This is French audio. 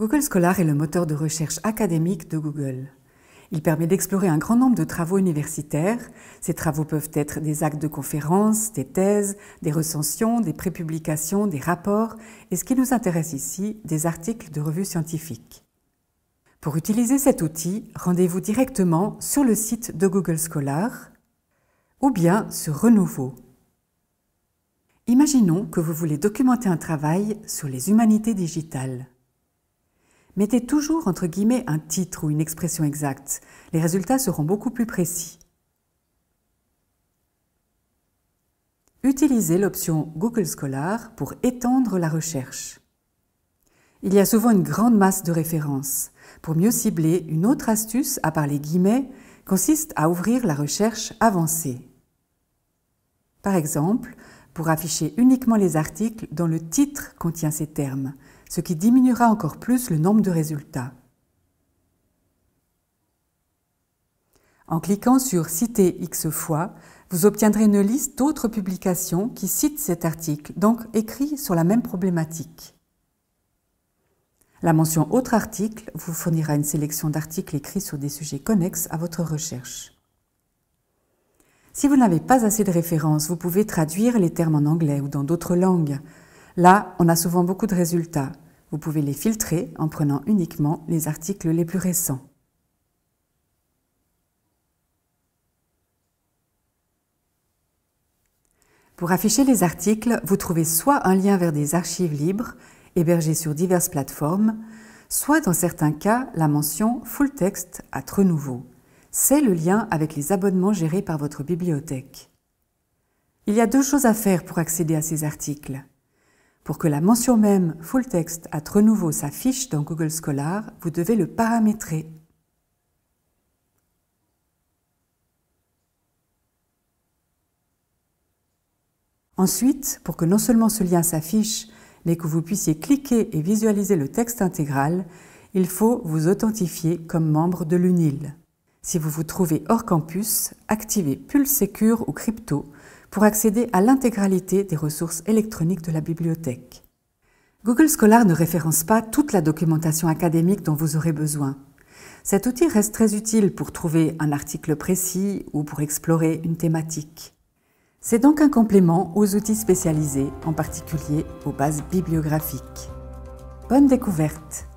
Google Scholar est le moteur de recherche académique de Google. Il permet d'explorer un grand nombre de travaux universitaires. Ces travaux peuvent être des actes de conférences, des thèses, des recensions, des prépublications, des rapports et ce qui nous intéresse ici, des articles de revues scientifiques. Pour utiliser cet outil, rendez-vous directement sur le site de Google Scholar ou bien sur Renouveau. Imaginons que vous voulez documenter un travail sur les humanités digitales. Mettez toujours entre guillemets un titre ou une expression exacte. Les résultats seront beaucoup plus précis. Utilisez l'option Google Scholar pour étendre la recherche. Il y a souvent une grande masse de références. Pour mieux cibler, une autre astuce, à part les guillemets, consiste à ouvrir la recherche avancée. Par exemple, pour afficher uniquement les articles dont le titre contient ces termes, ce qui diminuera encore plus le nombre de résultats. En cliquant sur Citer X fois, vous obtiendrez une liste d'autres publications qui citent cet article, donc écrit sur la même problématique. La mention Autre article vous fournira une sélection d'articles écrits sur des sujets connexes à votre recherche. Si vous n'avez pas assez de références, vous pouvez traduire les termes en anglais ou dans d'autres langues. Là, on a souvent beaucoup de résultats. Vous pouvez les filtrer en prenant uniquement les articles les plus récents. Pour afficher les articles, vous trouvez soit un lien vers des archives libres hébergées sur diverses plateformes, soit dans certains cas la mention Full Text à nouveau ». C'est le lien avec les abonnements gérés par votre bibliothèque. Il y a deux choses à faire pour accéder à ces articles. Pour que la mention même Full Text à renouveau s'affiche dans Google Scholar, vous devez le paramétrer. Ensuite, pour que non seulement ce lien s'affiche, mais que vous puissiez cliquer et visualiser le texte intégral, il faut vous authentifier comme membre de l'UNIL. Si vous vous trouvez hors campus, activez Pulse Secure ou Crypto pour accéder à l'intégralité des ressources électroniques de la bibliothèque. Google Scholar ne référence pas toute la documentation académique dont vous aurez besoin. Cet outil reste très utile pour trouver un article précis ou pour explorer une thématique. C'est donc un complément aux outils spécialisés, en particulier aux bases bibliographiques. Bonne découverte